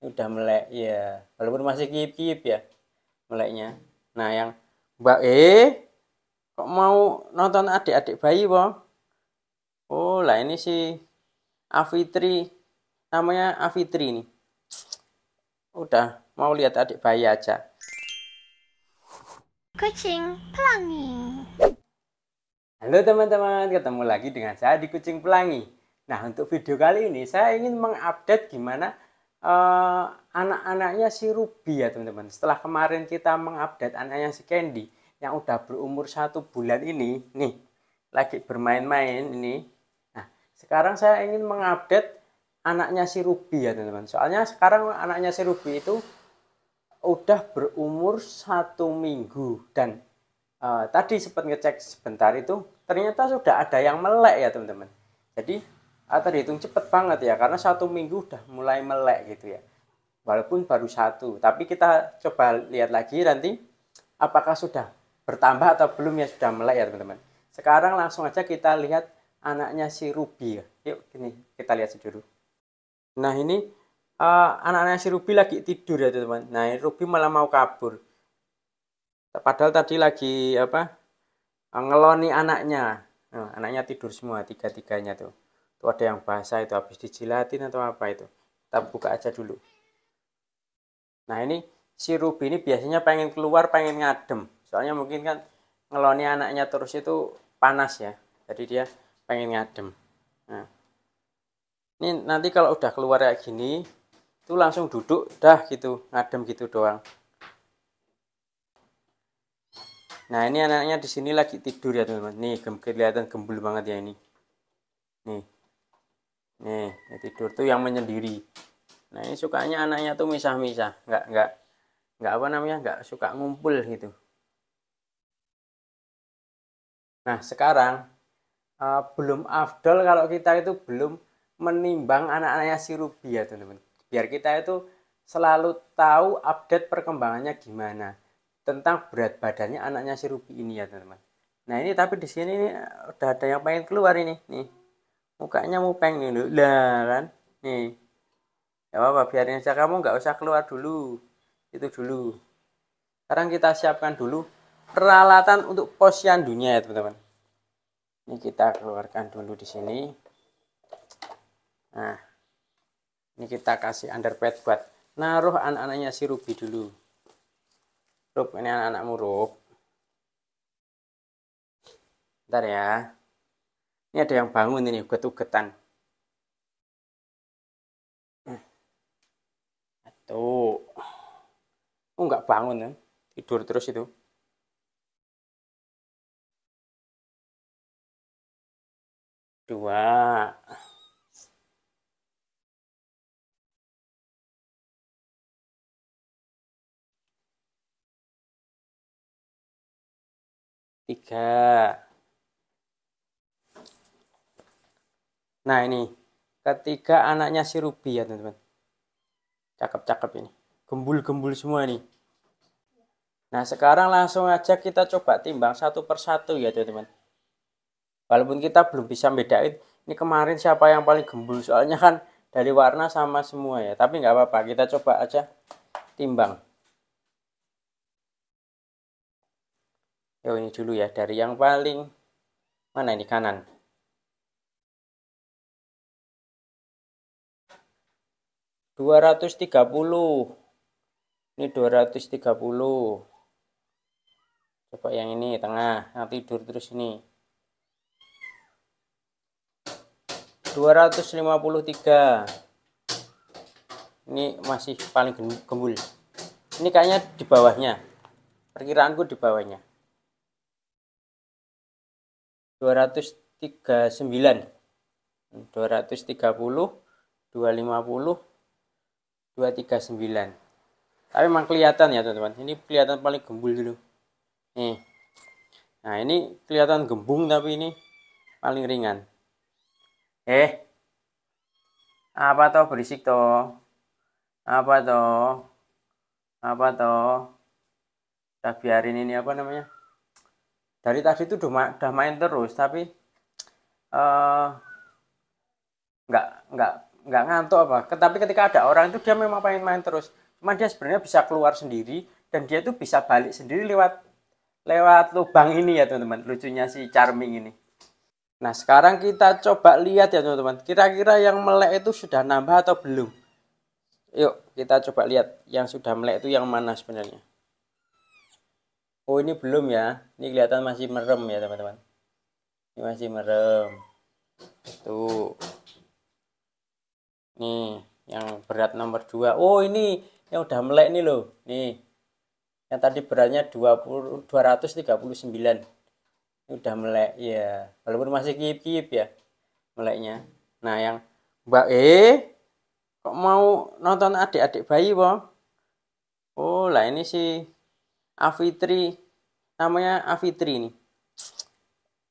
udah melek ya walaupun masih kiip kiip ya meleknya nah yang mbak E kok mau nonton adik-adik bayi bang oh lah ini si Afitri namanya Afitri nih udah mau lihat adik bayi aja kucing pelangi halo teman-teman ketemu lagi dengan saya di kucing pelangi nah untuk video kali ini saya ingin mengupdate gimana Eh, anak-anaknya si Ruby ya teman-teman. Setelah kemarin kita mengupdate anaknya si Candy yang udah berumur satu bulan ini, nih lagi bermain-main ini. Nah sekarang saya ingin mengupdate anaknya si Ruby ya teman-teman. Soalnya sekarang anaknya si Ruby itu udah berumur satu minggu dan uh, tadi sempat ngecek sebentar itu ternyata sudah ada yang melek ya teman-teman. Jadi atau ah, dihitung cepet banget ya karena satu minggu udah mulai melek gitu ya walaupun baru satu tapi kita coba lihat lagi nanti apakah sudah bertambah atau belum ya sudah melek ya teman-teman sekarang langsung aja kita lihat anaknya si Ruby ya yuk ini kita lihat dulu nah ini uh, ah, anak-anaknya si Ruby lagi tidur ya teman-teman nah ini Ruby malah mau kabur padahal tadi lagi apa ngeloni anaknya nah, anaknya tidur semua tiga-tiganya tuh itu ada yang basah itu habis dijilatin atau apa itu. Kita buka aja dulu. Nah ini si Ruby ini biasanya pengen keluar, pengen ngadem. Soalnya mungkin kan ngeloni anaknya terus itu panas ya. Jadi dia pengen ngadem. Nah. Ini nanti kalau udah keluar kayak gini, itu langsung duduk, dah gitu, ngadem gitu doang. Nah ini anaknya di sini lagi tidur ya teman-teman. Nih kelihatan gembul banget ya ini. Nih nih tidur tuh yang menyendiri nah ini sukanya anaknya tuh misah-misah nggak nggak nggak apa namanya nggak suka ngumpul gitu nah sekarang uh, belum afdol kalau kita itu belum menimbang anak-anaknya si Ruby ya teman-teman biar kita itu selalu tahu update perkembangannya gimana tentang berat badannya anaknya si Ruby ini ya teman-teman nah ini tapi di sini ini udah ada yang pengen keluar ini nih mukanya mau pengen nih lah kan nih ya apa biarin aja kamu nggak usah keluar dulu itu dulu sekarang kita siapkan dulu peralatan untuk posyandunya ya teman-teman ini kita keluarkan dulu di sini nah ini kita kasih underpad buat naruh anak-anaknya si Ruby dulu Rup ini anak-anakmu Rup ntar ya ini ada yang bangun ini, uget-ugetan. Tuh. Oh, enggak bangun ya. Tidur terus itu. Dua. Tiga. Nah ini ketiga anaknya si Ruby ya teman-teman. Cakep-cakep ini. Gembul-gembul semua nih. Nah sekarang langsung aja kita coba timbang satu persatu ya teman-teman. Walaupun kita belum bisa bedain ini kemarin siapa yang paling gembul soalnya kan dari warna sama semua ya. Tapi nggak apa-apa kita coba aja timbang. Yo ini dulu ya dari yang paling mana ini kanan. 230 ini 230 coba yang ini tengah nah, tidur terus ini 253 ini masih paling gembul ini kayaknya di bawahnya perkiraanku di bawahnya 239 230 250 239 tapi memang kelihatan ya teman-teman ini kelihatan paling gembul dulu nih nah ini kelihatan gembung tapi ini paling ringan eh apa toh berisik toh apa toh apa toh kita biarin ini apa namanya dari tadi itu udah, udah main terus tapi eh uh, enggak nggak ngantuk apa tetapi ketika ada orang itu dia memang pengen main terus cuman dia sebenarnya bisa keluar sendiri dan dia tuh bisa balik sendiri lewat lewat lubang ini ya teman-teman lucunya si charming ini nah sekarang kita coba lihat ya teman-teman kira-kira yang melek itu sudah nambah atau belum yuk kita coba lihat yang sudah melek itu yang mana sebenarnya oh ini belum ya ini kelihatan masih merem ya teman-teman ini masih merem tuh Nih, yang berat nomor 2. Oh, ini yang udah melek nih loh. Nih. Yang tadi beratnya 20 239. Ini udah melek ya. Walaupun masih kip kip ya meleknya. Nah, yang Mbak E kok mau nonton adik-adik bayi, Bang? Oh, lah ini si Afitri. Namanya Afitri nih.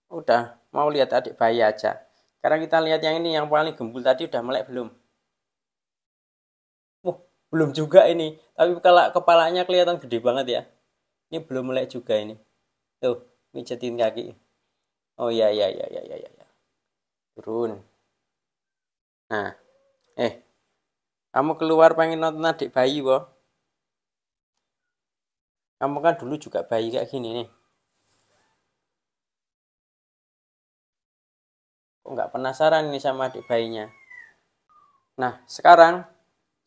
Udah mau lihat adik bayi aja. Sekarang kita lihat yang ini yang paling gembul tadi udah melek belum? belum juga ini tapi kalau kepalanya kelihatan gede banget ya ini belum mulai juga ini tuh mijetin kaki oh ya ya ya ya ya ya turun nah eh kamu keluar pengen nonton adik bayi wo? kamu kan dulu juga bayi kayak gini nih kok nggak penasaran ini sama adik bayinya nah sekarang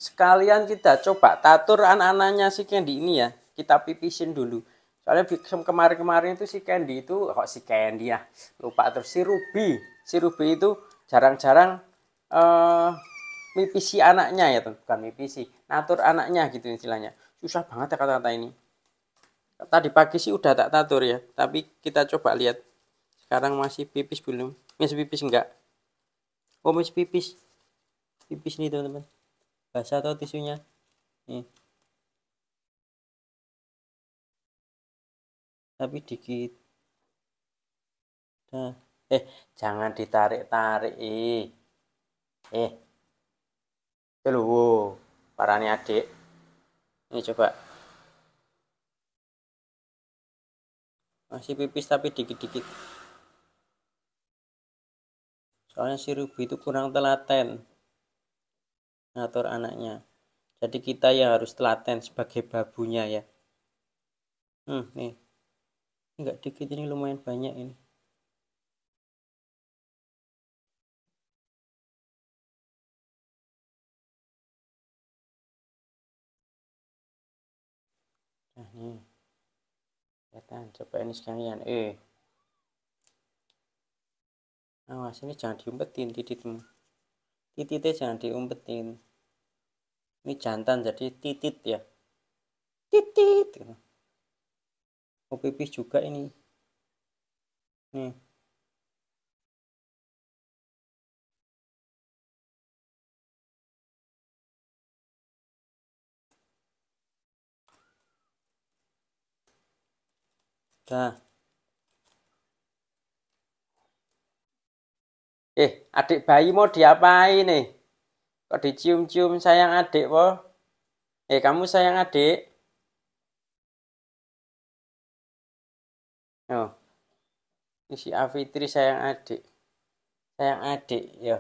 sekalian kita coba tatur anak-anaknya si Candy ini ya kita pipisin dulu soalnya kemarin-kemarin itu si Candy itu kok si Candy ya lupa terus si Ruby si Ruby itu jarang-jarang eh, mipisi anaknya ya bukan mipisi natur anaknya gitu istilahnya susah banget ya kata-kata ini tadi pagi sih udah tak tatur ya tapi kita coba lihat sekarang masih pipis belum masih pipis enggak oh masih pipis pipis nih teman-teman basah atau tisunya nih tapi dikit nah eh jangan ditarik-tarik eh eh Halo, nih adik. Ini coba. Masih pipis tapi dikit-dikit. Soalnya si Ruby itu kurang telaten ngatur anaknya jadi kita yang harus telaten sebagai babunya ya hmm nih Enggak dikit ini lumayan banyak ini nah nih ya kelihatan coba ini sekalian eh awas nah, ini jangan diumpetin titik teman tititnya jangan diumpetin ini jantan jadi titit ya titit gitu. mau oh, pipis juga ini nih Nah, Eh, adik bayi mau diapain nih? Kok dicium-cium sayang adik, po? Eh, kamu sayang adik? Oh. Ini si Afitri sayang adik. Sayang adik, ya.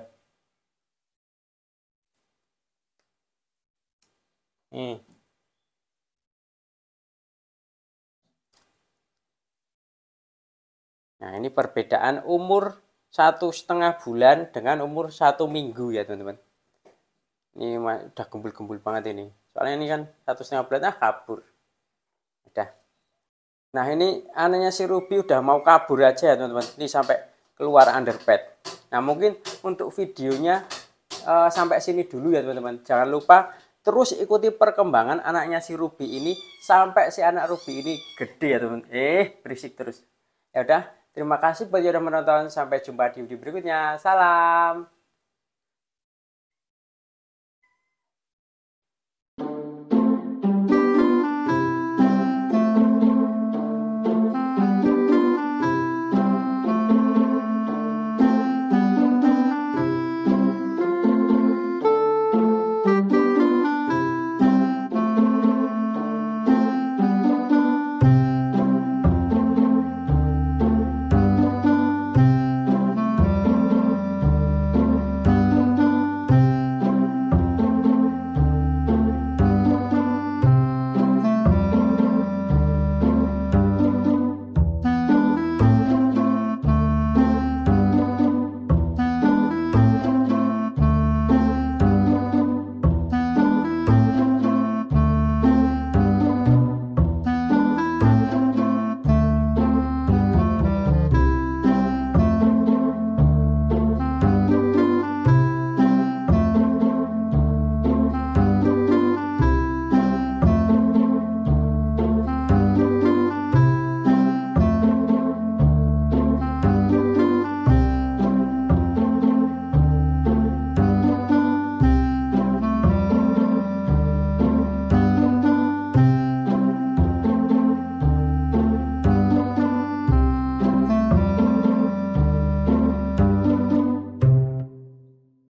Nih. Eh. Nah, ini perbedaan umur satu setengah bulan dengan umur satu minggu ya teman-teman ini udah gembul-gembul banget ini soalnya ini kan satu setengah bulan ah kabur udah nah ini anehnya si Ruby udah mau kabur aja ya teman-teman ini sampai keluar underpad nah mungkin untuk videonya uh, sampai sini dulu ya teman-teman jangan lupa terus ikuti perkembangan anaknya si Ruby ini sampai si anak Ruby ini gede ya teman eh berisik terus ya udah Terima kasih buat yang sudah menonton. Sampai jumpa di video berikutnya. Salam.